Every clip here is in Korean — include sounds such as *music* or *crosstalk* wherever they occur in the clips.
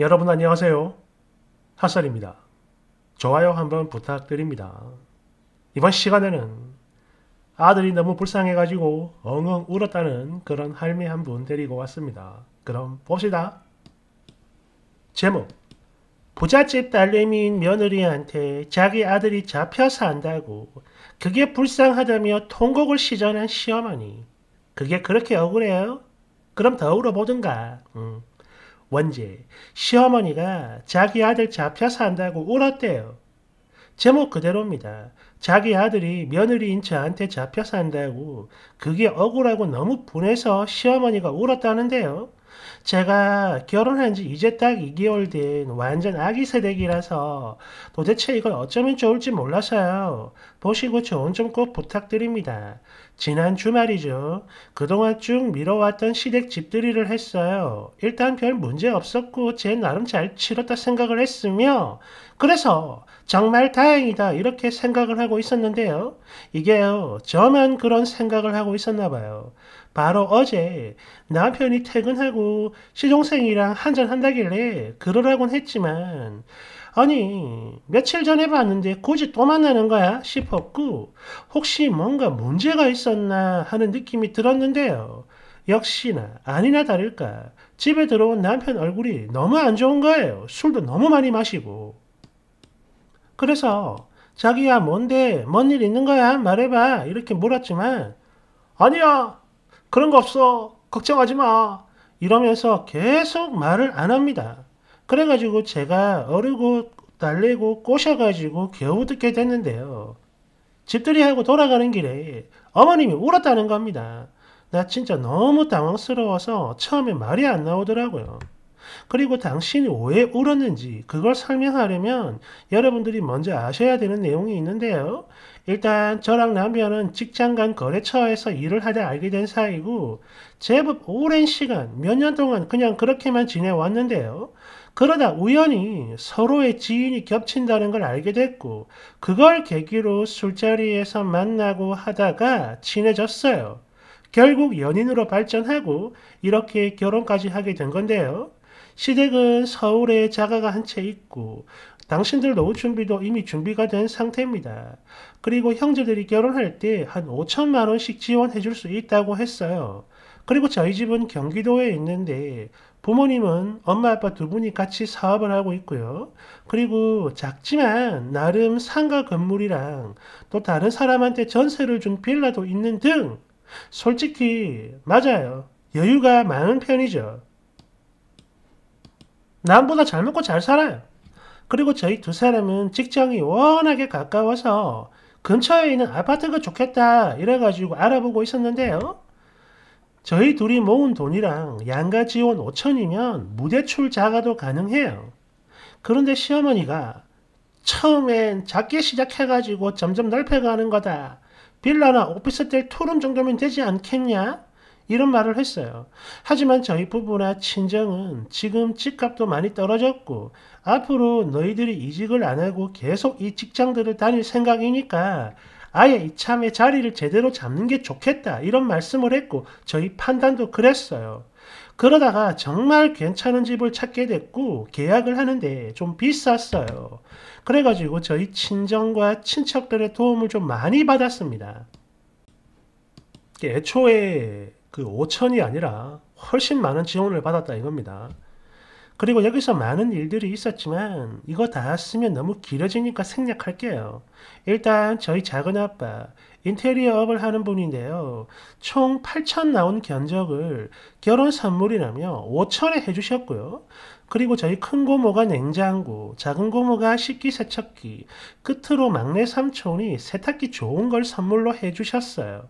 여러분 안녕하세요. 핫살입니다. 좋아요 한번 부탁드립니다. 이번 시간에는 아들이 너무 불쌍해가지고 엉엉 울었다는 그런 할매 한분 데리고 왔습니다. 그럼 봅시다. 제목 부잣집 딸내미인 며느리한테 자기 아들이 잡혀 산다고 그게 불쌍하다며 통곡을 시전한 시어머니 그게 그렇게 억울해요? 그럼 더 울어보든가 음. 원제, 시어머니가 자기 아들 잡혀서 한다고 울었대요. 제목 그대로입니다. 자기 아들이 며느리인 저한테 잡혀서 한다고 그게 억울하고 너무 분해서 시어머니가 울었다는데요. 제가 결혼한 지 이제 딱 2개월 된 완전 아기 새댁이라서 도대체 이걸 어쩌면 좋을지 몰라서요. 보시고 조언 좀꼭 부탁드립니다. 지난 주말이죠. 그동안 쭉 미뤄왔던 시댁 집들이를 했어요. 일단 별 문제 없었고 제 나름 잘 치렀다 생각을 했으며 그래서 정말 다행이다 이렇게 생각을 하고 있었는데요. 이게요. 저만 그런 생각을 하고 있었나 봐요. 바로 어제 남편이 퇴근하고 시동생이랑 한잔한다길래 그러라곤 했지만 아니 며칠 전에 봤는데 굳이 또 만나는 거야 싶었고 혹시 뭔가 문제가 있었나 하는 느낌이 들었는데요. 역시나 아니나 다를까 집에 들어온 남편 얼굴이 너무 안 좋은 거예요. 술도 너무 많이 마시고. 그래서 자기야 뭔데 뭔 일 있는 거야 말해봐 이렇게 물었지만 아니야 그런 거 없어. 걱정하지 마. 이러면서 계속 말을 안 합니다. 그래가지고 제가 어르고 달래고 꼬셔가지고 겨우 듣게 됐는데요. 집들이하고 돌아가는 길에 어머님이 울었다는 겁니다. 나 진짜 너무 당황스러워서 처음에 말이 안 나오더라고요. 그리고 당신이 왜 울었는지 그걸 설명하려면 여러분들이 먼저 아셔야 되는 내용이 있는데요. 일단 저랑 남편은 직장 간 거래처에서 일을 하다 알게 된 사이고 제법 오랜 시간 몇 년 동안 그냥 그렇게만 지내왔는데요. 그러다 우연히 서로의 지인이 겹친다는 걸 알게 됐고 그걸 계기로 술자리에서 만나고 하다가 친해졌어요. 결국 연인으로 발전하고 이렇게 결혼까지 하게 된 건데요. 시댁은 서울에 자가가 한 채 있고 당신들 노후 준비도 이미 준비가 된 상태입니다. 그리고 형제들이 결혼할 때 한 5천만 원씩 지원해 줄 수 있다고 했어요. 그리고 저희 집은 경기도에 있는데 부모님은 엄마 아빠 두 분이 같이 사업을 하고 있고요. 그리고 작지만 나름 상가 건물이랑 또 다른 사람한테 전세를 준 빌라도 있는 등 솔직히 맞아요. 여유가 많은 편이죠. 남보다 잘 먹고 잘 살아요. 그리고 저희 두 사람은 직장이 워낙에 가까워서 근처에 있는 아파트가 좋겠다 이래가지고 알아보고 있었는데요. 저희 둘이 모은 돈이랑 양가 지원 5천이면 무대출 자가도 가능해요. 그런데 시어머니가 처음엔 작게 시작해가지고 점점 넓혀가는 거다. 빌라나 오피스텔 투룸 정도면 되지 않겠냐? 이런 말을 했어요. 하지만 저희 부부나 친정은 지금 집값도 많이 떨어졌고 앞으로 너희들이 이직을 안 하고 계속 이 직장들을 다닐 생각이니까 아예 이참에 자리를 제대로 잡는 게 좋겠다 이런 말씀을 했고 저희 판단도 그랬어요. 그러다가 정말 괜찮은 집을 찾게 됐고 계약을 하는데 좀 비쌌어요. 그래가지고 저희 친정과 친척들의 도움을 좀 많이 받았습니다. 예, 애초에 그 5천이 아니라 훨씬 많은 지원을 받았다 이겁니다. 그리고 여기서 많은 일들이 있었지만 이거 다 쓰면 너무 길어지니까 생략할게요. 일단 저희 작은 아빠 인테리어업을 하는 분인데요. 총 8천 나온 견적을 결혼 선물이라며 5천에 해주셨고요. 그리고 저희 큰 고모가 냉장고, 작은 고모가 식기세척기, 끝으로 막내 삼촌이 세탁기 좋은 걸 선물로 해주셨어요.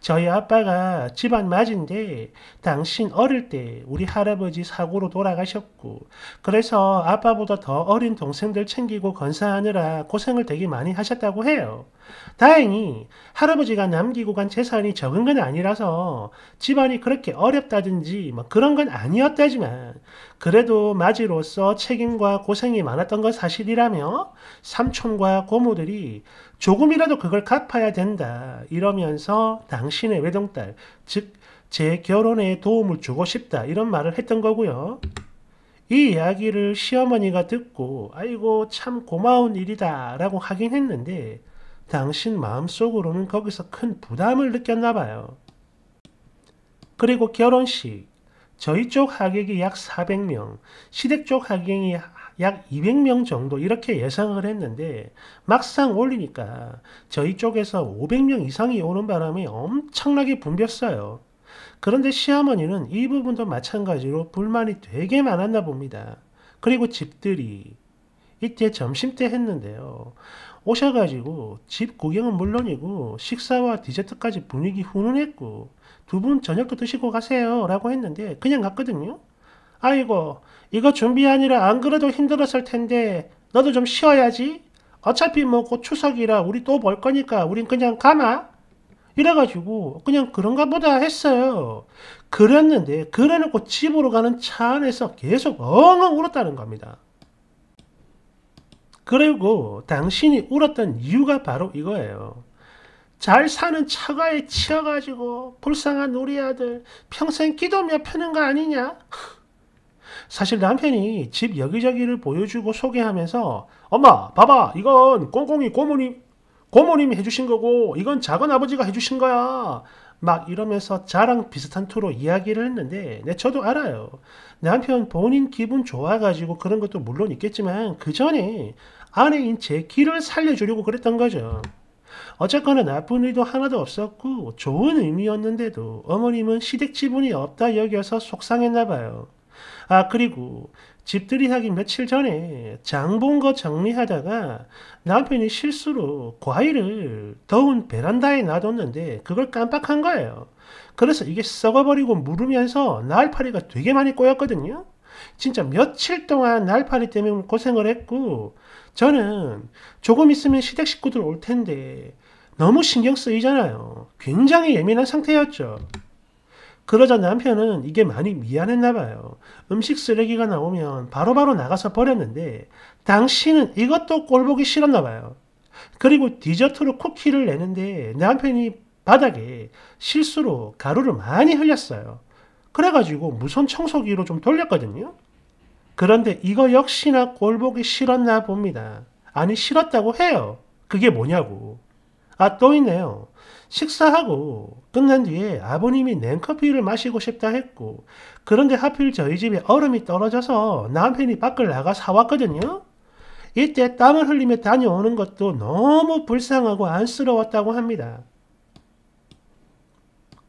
저희 아빠가 집안 맞은데 당신 어릴 때 우리 할아버지 사고로 돌아가셨고 그래서 아빠보다 더 어린 동생들 챙기고 건사하느라 고생을 되게 많이 하셨다고 해요. 다행히 할아버지가 남기고 간 재산이 적은 건 아니라서 집안이 그렇게 어렵다든지 뭐 그런 건 아니었다지만 그래도 마지로서 책임과 고생이 많았던 건 사실이라며 삼촌과 고모들이 조금이라도 그걸 갚아야 된다 이러면서 당신의 외동딸 즉 제 결혼에 도움을 주고 싶다 이런 말을 했던 거고요. 이 이야기를 시어머니가 듣고 아이고 참 고마운 일이다 라고 하긴 했는데 당신 마음속으로는 거기서 큰 부담을 느꼈나 봐요. 그리고 결혼식 저희 쪽 하객이 약 400명, 시댁 쪽 하객이 약 200명 정도 이렇게 예상을 했는데 막상 올리니까 저희 쪽에서 500명 이상이 오는 바람에 엄청나게 붐볐어요. 그런데 시어머니는 이 부분도 마찬가지로 불만이 되게 많았나 봅니다. 그리고 집들이 이때 점심때 했는데요. 오셔가지고 집 구경은 물론이고 식사와 디저트까지 분위기 훈훈했고 두 분 저녁도 드시고 가세요 라고 했는데 그냥 갔거든요. 아이고 이거 준비하느라 안 그래도 힘들었을 텐데 너도 좀 쉬어야지. 어차피 뭐곧 추석이라 우리 또 볼 거니까 우린 그냥 가마. 이래가지고 그냥 그런가 보다 했어요. 그랬는데 그래놓고 집으로 가는 차 안에서 계속 엉엉 울었다는 겁니다. 그리고 당신이 울었던 이유가 바로 이거예요. 잘 사는 처가에 치여가지고 불쌍한 우리 아들 평생 기도며 펴는 거 아니냐? 사실 남편이 집 여기저기를 보여주고 소개하면서 엄마 봐봐 이건 꽁꽁이 고모님 고모님이 해주신 거고 이건 작은 아버지가 해주신 거야 막 이러면서 자랑 비슷한 투로 이야기를 했는데 네 저도 알아요 남편 본인 기분 좋아가지고 그런 것도 물론 있겠지만 그 전에 아내인 제 길을 살려주려고 그랬던 거죠. 어쨌거나 나쁜 의도 하나도 없었고 좋은 의미였는데도 어머님은 시댁 지분이 없다 여겨서 속상했나 봐요. 아 그리고 집들이 하기 며칠 전에 장본거 정리하다가 남편이 실수로 과일을 더운 베란다에 놔뒀는데 그걸 깜빡한 거예요. 그래서 이게 썩어버리고 무르면서 날파리가 되게 많이 꼬였거든요. 진짜 며칠 동안 날파리 때문에 고생을 했고 저는 조금 있으면 시댁 식구들 올 텐데 너무 신경 쓰이잖아요. 굉장히 예민한 상태였죠. 그러자 남편은 이게 많이 미안했나 봐요. 음식 쓰레기가 나오면 바로바로 바로 나가서 버렸는데 당신은 이것도 꼴보기 싫었나 봐요. 그리고 디저트로 쿠키를 내는데 남편이 바닥에 실수로 가루를 많이 흘렸어요. 그래가지고 무선 청소기로 좀 돌렸거든요. 그런데 이거 역시나 꼴보기 싫었나 봅니다. 아니 싫었다고 해요. 그게 뭐냐고. 아 또 있네요. 식사하고 끝난 뒤에 아버님이 냉커피를 마시고 싶다 했고 그런데 하필 저희 집에 얼음이 떨어져서 남편이 밖을 나가 사왔거든요. 이때 땀을 흘리며 다녀오는 것도 너무 불쌍하고 안쓰러웠다고 합니다.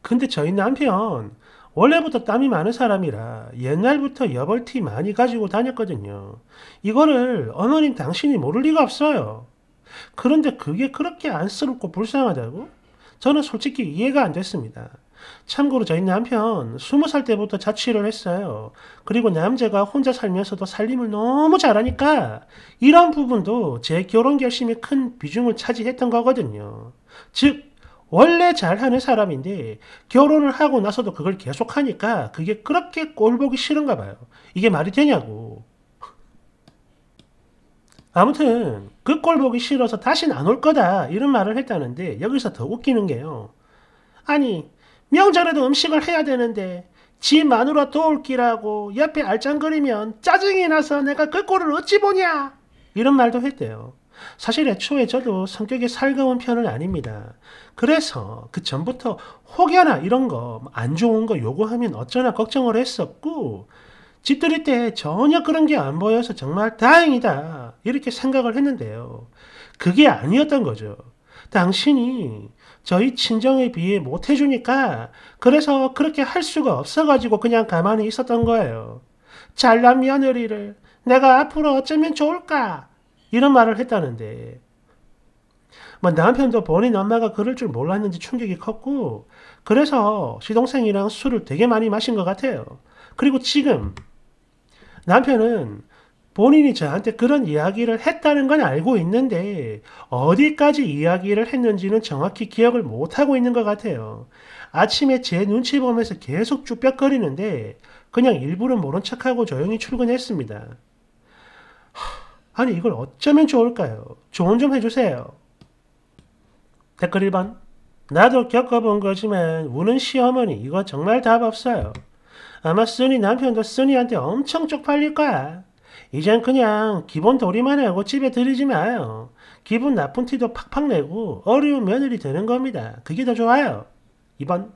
근데 저희 남편 원래부터 땀이 많은 사람이라 옛날부터 여벌티 많이 가지고 다녔거든요. 이거를 어머님 당신이 모를 리가 없어요. 그런데 그게 그렇게 안쓰럽고 불쌍하다고? 저는 솔직히 이해가 안 됐습니다. 참고로 저희 남편 20살 때부터 자취를 했어요. 그리고 남자가 혼자 살면서도 살림을 너무 잘하니까 이런 부분도 제 결혼 결심에 큰 비중을 차지했던 거거든요. 즉 원래 잘하는 사람인데 결혼을 하고 나서도 그걸 계속하니까 그게 그렇게 꼴보기 싫은가 봐요. 이게 말이 되냐고. 아무튼 그 꼴보기 싫어서 다시는 안올 거다 이런 말을 했다는데 여기서 더 웃기는 게요. 아니 명절에도 음식을 해야 되는데 지 마누라 도울 길하고 옆에 알짱거리면 짜증이 나서 내가 그 꼴을 어찌 보냐 이런 말도 했대요. 사실 애초에 저도 성격이 살가운 편은 아닙니다. 그래서 그 전부터 혹여나 이런 거 안 좋은 거 요구하면 어쩌나 걱정을 했었고 집 들일 때 전혀 그런 게 안 보여서 정말 다행이다 이렇게 생각을 했는데요. 그게 아니었던 거죠. 당신이 저희 친정에 비해 못 해주니까 그래서 그렇게 할 수가 없어가지고 그냥 가만히 있었던 거예요. 잘난 며느리를 내가 앞으로 어쩌면 좋을까 이런 말을 했다는데 뭐 남편도 본인 엄마가 그럴 줄 몰랐는지 충격이 컸고 그래서 시동생이랑 술을 되게 많이 마신 것 같아요. 그리고 지금 남편은 본인이 저한테 그런 이야기를 했다는 건 알고 있는데 어디까지 이야기를 했는지는 정확히 기억을 못하고 있는 것 같아요. 아침에 제 눈치 보면서 계속 쭈뼛거리는데 그냥 일부러 모른 척하고 조용히 출근했습니다. 아니 이걸 어쩌면 좋을까요? 조언 좀 해주세요. 댓글 1번 나도 겪어본 거지만 우는 시어머니 이거 정말 답 없어요. 아마 쓰니 남편도 쓰니한테 엄청 쪽팔릴 거야. 이젠 그냥 기본 도리만 하고 집에 들이지 마요. 기분 나쁜 티도 팍팍 내고 어려운 며느리 되는 겁니다. 그게 더 좋아요. 2번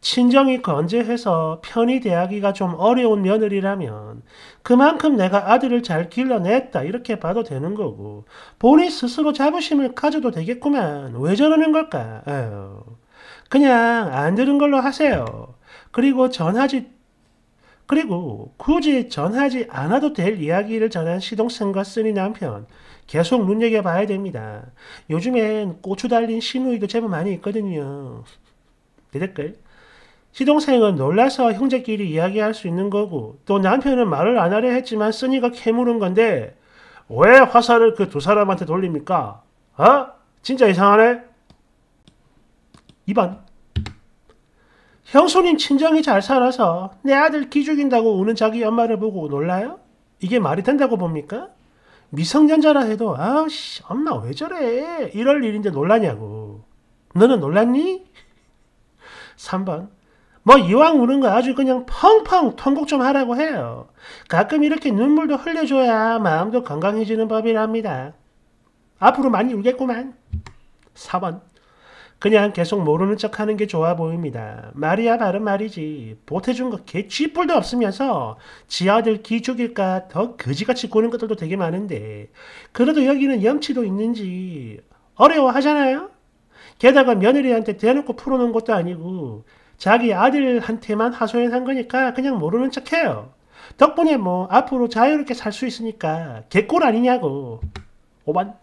친정이 건재해서 편히 대하기가 좀 어려운 며느리라면 그만큼 내가 아들을 잘 길러냈다 이렇게 봐도 되는 거고 본인 스스로 자부심을 가져도 되겠구만 왜 저러는 걸까 에휴. 그냥 안 들은 걸로 하세요 그리고 전하지 그리고 굳이 전하지 않아도 될 이야기를 전한 시동생과 쓰니 남편 계속 눈여겨봐야 됩니다. 요즘엔 고추 달린 시누이도 제법 많이 있거든요. 대댓글 *laughs* 시동생은 놀라서 형제끼리 이야기할 수 있는 거고 또 남편은 말을 안 하려 했지만 쓰니가 캐물은 건데 왜 화살을 그 두 사람한테 돌립니까? 어? 진짜 이상하네? 2번 형수님 친정이 잘 살아서 내 아들 기죽인다고 우는 자기 엄마를 보고 놀라요? 이게 말이 된다고 봅니까? 미성년자라 해도 아씨 엄마 왜 저래 이럴 일인데 놀라냐고 너는 놀랐니? 3번 *laughs* 뭐 이왕 우는 거 아주 그냥 펑펑 통곡 좀 하라고 해요. 가끔 이렇게 눈물도 흘려줘야 마음도 건강해지는 법이랍니다. 앞으로 많이 울겠구만. 4번. 그냥 계속 모르는 척 하는 게 좋아 보입니다. 말이야 바른 말이지. 보태준 거 개쥐뿔도 없으면서 지 아들 기죽일까 더 거지같이 구는 것들도 되게 많은데 그래도 여기는 염치도 있는지 어려워하잖아요? 게다가 며느리한테 대놓고 풀어놓은 것도 아니고 자기 아들한테만 하소연한 거니까 그냥 모르는 척해요. 덕분에 뭐 앞으로 자유롭게 살 수 있으니까 개꿀 아니냐고. 오반.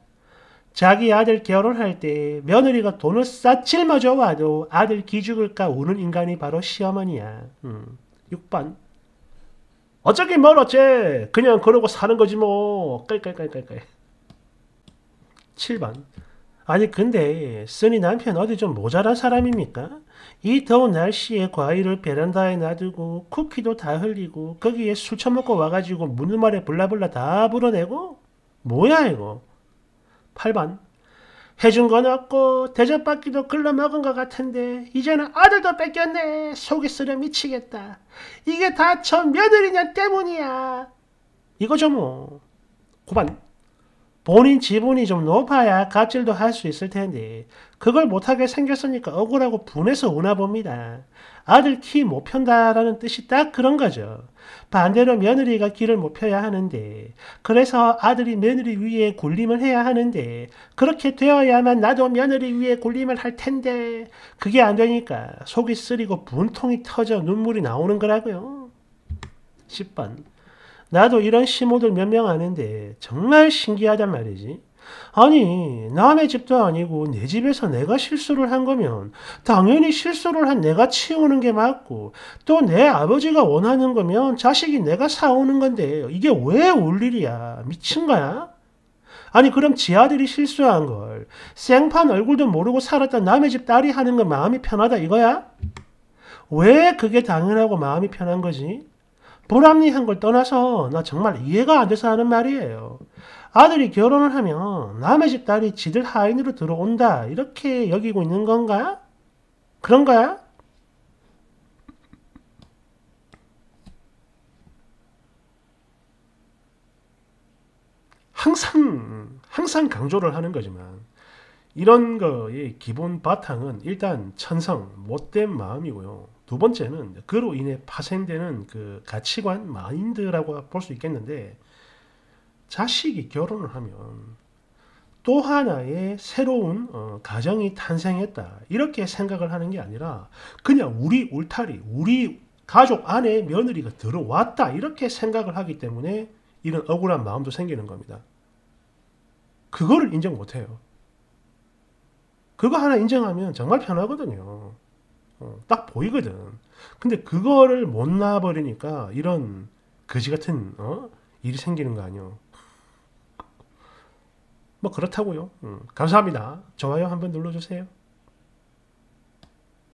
자기 아들 결혼할 때 며느리가 돈을 싸칠마 줘와도 아들 기죽을까 우는 인간이 바로 시어머니야. 음. 6번. 어차피 뭘 어째. 그냥 그러고 사는 거지 뭐. 깔깔깔깔깔. 7번. 아니 근데 쓰니 남편 어디 좀 모자란 사람입니까? 이 더운 날씨에 과일을 베란다에 놔두고 쿠키도 다 흘리고 거기에 술 처먹고 와가지고 무늬말에 블라블라 다 불어내고 뭐야 이거? 8번 해준 건 없고 대접받기도 글러먹은 것 같은데 이제는 아들도 뺏겼네 속이 쓰려 미치겠다 이게 다 저 며느리년 때문이야 이거죠 뭐 9번 본인 지분이 좀 높아야 갑질도 할 수 있을 텐데 그걸 못하게 생겼으니까 억울하고 분해서 우나 봅니다. 아들 키 못 편다라는 뜻이 딱 그런 거죠. 반대로 며느리가 길을 못 펴야 하는데 그래서 아들이 며느리 위에 군림을 해야 하는데 그렇게 되어야만 나도 며느리 위에 군림을 할 텐데 그게 안 되니까 속이 쓰리고 분통이 터져 눈물이 나오는 거라고요. 10번 나도 이런 시모들 몇 명 아는데 정말 신기하단 말이지. 아니 남의 집도 아니고 내 집에서 내가 실수를 한 거면 당연히 실수를 한 내가 치우는 게 맞고 또 내 아버지가 원하는 거면 자식이 내가 사오는 건데 이게 왜 올 일이야 미친 거야? 아니 그럼 지 아들이 실수한 걸 생판 얼굴도 모르고 살았던 남의 집 딸이 하는 건 마음이 편하다 이거야? 왜 그게 당연하고 마음이 편한 거지? 불합리한 걸 떠나서 나 정말 이해가 안 돼서 하는 말이에요. 아들이 결혼을 하면 남의 집 딸이 지들 하인으로 들어온다 이렇게 여기고 있는 건가? 그런 거야? 항상 항상 강조를 하는 거지만 이런 거의 기본 바탕은 일단 천성 못된 마음이고요. 두 번째는 그로 인해 파생되는 그 가치관, 마인드라고 볼 수 있겠는데 자식이 결혼을 하면 또 하나의 새로운 어, 가정이 탄생했다 이렇게 생각을 하는 게 아니라 그냥 우리 울타리, 우리 가족 안에 며느리가 들어왔다 이렇게 생각을 하기 때문에 이런 억울한 마음도 생기는 겁니다. 그거를 인정 못해요. 그거 하나 인정하면 정말 편하거든요. 어, 딱 보이거든. 근데 그거를 못 놔버리니까 이런 거지 같은 어? 일이 생기는 거 아니요. 뭐 그렇다고요. 음, 감사합니다. 좋아요 한번 눌러주세요.